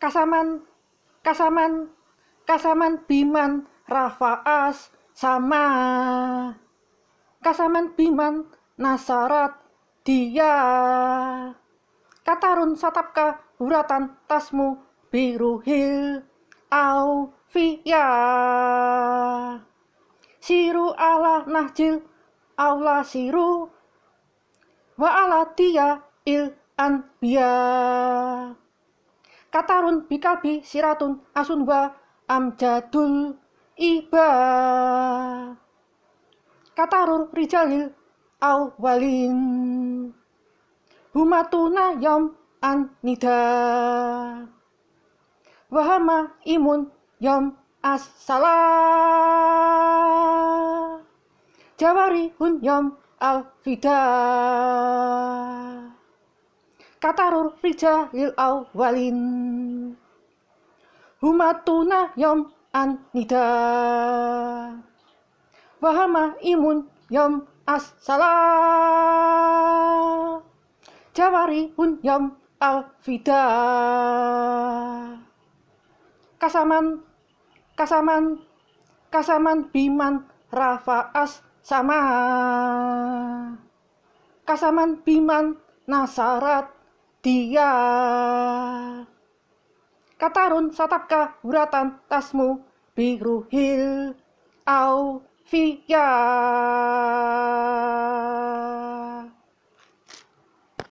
Kasaman, Kasaman, Kasaman Biman, Rafaas, sama. Kasaman Biman, Nasarat, dia. Katarun satapka huratan tasmu biruhil au fiya. Siru ala nahjil aula siru wa ala tia il anbiya katarun bikalbi siratun asunwa wa amjadul iba Katarun rijalil au walin humatuna yom an nida wahama imun yom asala jawari hun yom al-fidah katarur rija lil awalin humatuna yom anida wahama imun yom asala jawari Hun yom alfida kasaman kasaman kasaman biman rafa as sama kasaman biman nasarat dia. Katarun satapka huratan tasmu biru hil au fiyah.